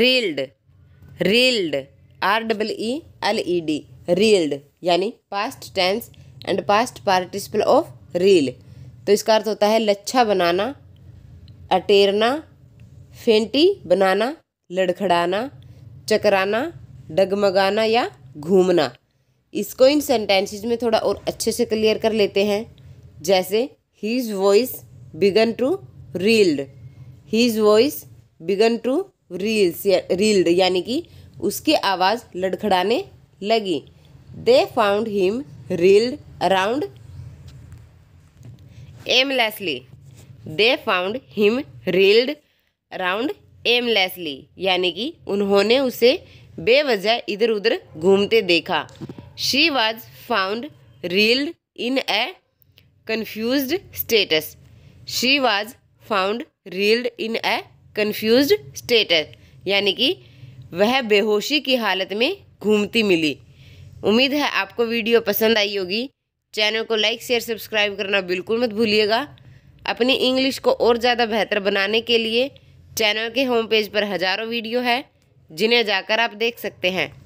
reeled reeled R double E L E D reeled यानी past tense and past participle of reel तो इसका अर्थ होता है लच्छा बनाना Aterna Fenty बनाना लड़खड़ाना चकराना डगमगाना या घूमना इसको इन सेंटेंसेज में थोड़ा और अच्छे से क्लियर कर लेते हैं जैसे his voice began to reeled his voice began to reels reeled यानी कि उसकी आवाज़ लड़खड़ाने लगी they found him reeled around aimlessly they found him reeled around aimlessly यानी कि उन्होंने उसे बेवजह इधर उधर घूमते देखा she was found reeled in a confuse status she was found reeled in a confuse status यानी कि वह बेहोशी की हालत में घूमती मिली उम्मीद है आपको वीडियो पसंद आई होगी चैनल को लाइक शेयर सब्सक्राइब करना बिल्कुल मत भूलिएगा अपनी इंग्लिश को और ज़्यादा बेहतर बनाने के लिए चैनल के होम पेज पर हज़ारों वीडियो है जिन्हें जाकर आप देख सकते हैं